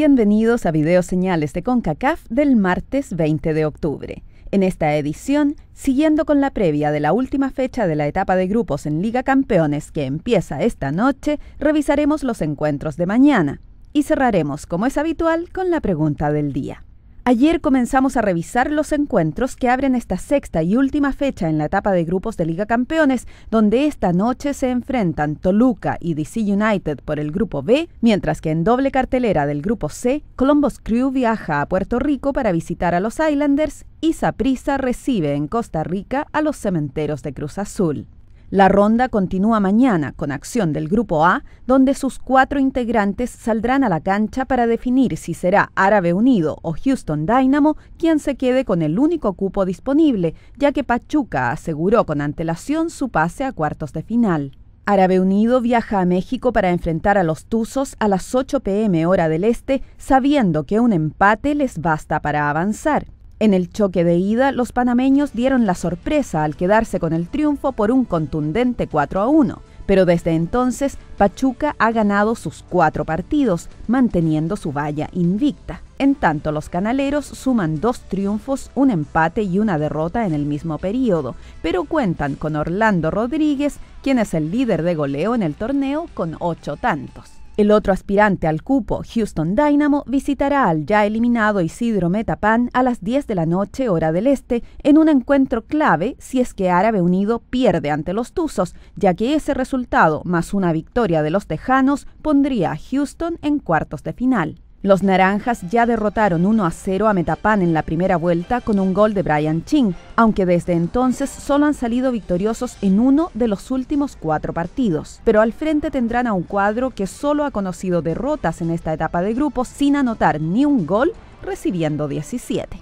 Bienvenidos a Video Señales de CONCACAF del martes 20 de octubre. En esta edición, siguiendo con la previa de la última fecha de la etapa de grupos en Liga Campeones que empieza esta noche, revisaremos los encuentros de mañana y cerraremos, como es habitual, con la pregunta del día. Ayer comenzamos a revisar los encuentros que abren esta sexta y última fecha en la etapa de grupos de Liga Campeones, donde esta noche se enfrentan Toluca y DC United por el grupo B, mientras que en doble cartelera del grupo C, Columbus Crew viaja a Puerto Rico para visitar a los Islanders y Saprissa recibe en Costa Rica a los Cementeros de Cruz Azul. La ronda continúa mañana con acción del Grupo A, donde sus cuatro integrantes saldrán a la cancha para definir si será Árabe Unido o Houston Dynamo quien se quede con el único cupo disponible, ya que Pachuca aseguró con antelación su pase a cuartos de final. Árabe Unido viaja a México para enfrentar a los Tuzos a las 8 pm hora del este, sabiendo que un empate les basta para avanzar. En el choque de ida, los panameños dieron la sorpresa al quedarse con el triunfo por un contundente 4 a 1, pero desde entonces Pachuca ha ganado sus cuatro partidos, manteniendo su valla invicta. En tanto, los canaleros suman dos triunfos, un empate y una derrota en el mismo periodo, pero cuentan con Orlando Rodríguez, quien es el líder de goleo en el torneo con ocho tantos. El otro aspirante al cupo, Houston Dynamo, visitará al ya eliminado Isidro Metapan a las 10 de la noche hora del este en un encuentro clave si es que Árabe Unido pierde ante los Tuzos, ya que ese resultado más una victoria de los Tejanos pondría a Houston en cuartos de final. Los naranjas ya derrotaron 1 a 0 a Metapan en la primera vuelta con un gol de Brian Ching, aunque desde entonces solo han salido victoriosos en uno de los últimos cuatro partidos. Pero al frente tendrán a un cuadro que solo ha conocido derrotas en esta etapa de grupo sin anotar ni un gol, recibiendo 17.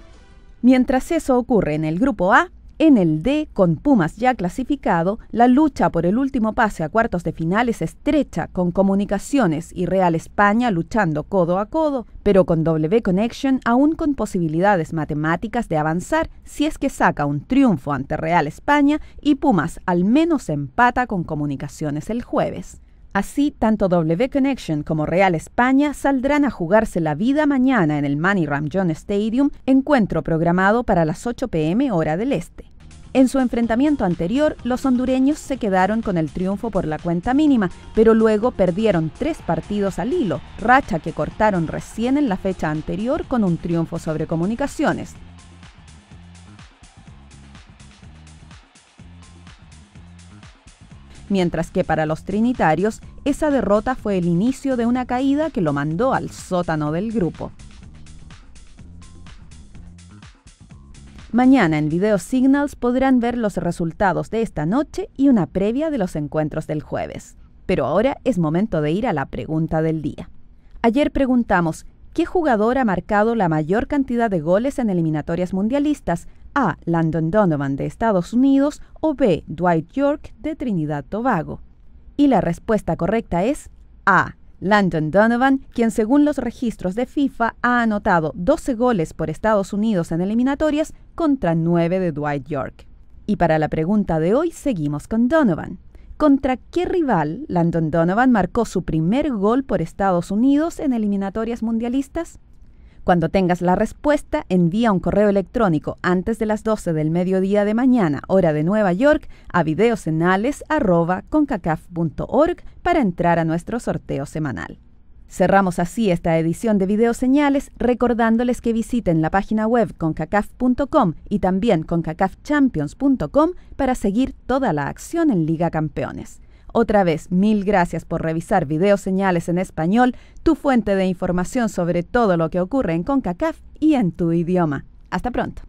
Mientras eso ocurre en el grupo A, en el D, con Pumas ya clasificado, la lucha por el último pase a cuartos de final es estrecha, con Comunicaciones y Real España luchando codo a codo, pero con W Connection aún con posibilidades matemáticas de avanzar si es que saca un triunfo ante Real España y Pumas al menos empata con Comunicaciones el jueves. Así, tanto W Connection como Real España saldrán a jugarse la vida mañana en el Manny John Stadium, encuentro programado para las 8 pm hora del este. En su enfrentamiento anterior, los hondureños se quedaron con el triunfo por la cuenta mínima, pero luego perdieron tres partidos al hilo, racha que cortaron recién en la fecha anterior con un triunfo sobre comunicaciones. Mientras que para los trinitarios, esa derrota fue el inicio de una caída que lo mandó al sótano del grupo. Mañana en Video Signals podrán ver los resultados de esta noche y una previa de los encuentros del jueves. Pero ahora es momento de ir a la pregunta del día. Ayer preguntamos, ¿qué jugador ha marcado la mayor cantidad de goles en eliminatorias mundialistas? A. Landon Donovan de Estados Unidos o B. Dwight York de Trinidad Tobago. Y la respuesta correcta es A. Landon Donovan, quien según los registros de FIFA ha anotado 12 goles por Estados Unidos en eliminatorias contra 9 de Dwight York. Y para la pregunta de hoy seguimos con Donovan. ¿Contra qué rival Landon Donovan marcó su primer gol por Estados Unidos en eliminatorias mundialistas? Cuando tengas la respuesta, envía un correo electrónico antes de las 12 del mediodía de mañana, hora de Nueva York, a videosenales.concacaf.org para entrar a nuestro sorteo semanal. Cerramos así esta edición de Videoseñales recordándoles que visiten la página web concacaf.com y también concacafchampions.com para seguir toda la acción en Liga Campeones. Otra vez, mil gracias por revisar Señales en español, tu fuente de información sobre todo lo que ocurre en CONCACAF y en tu idioma. Hasta pronto.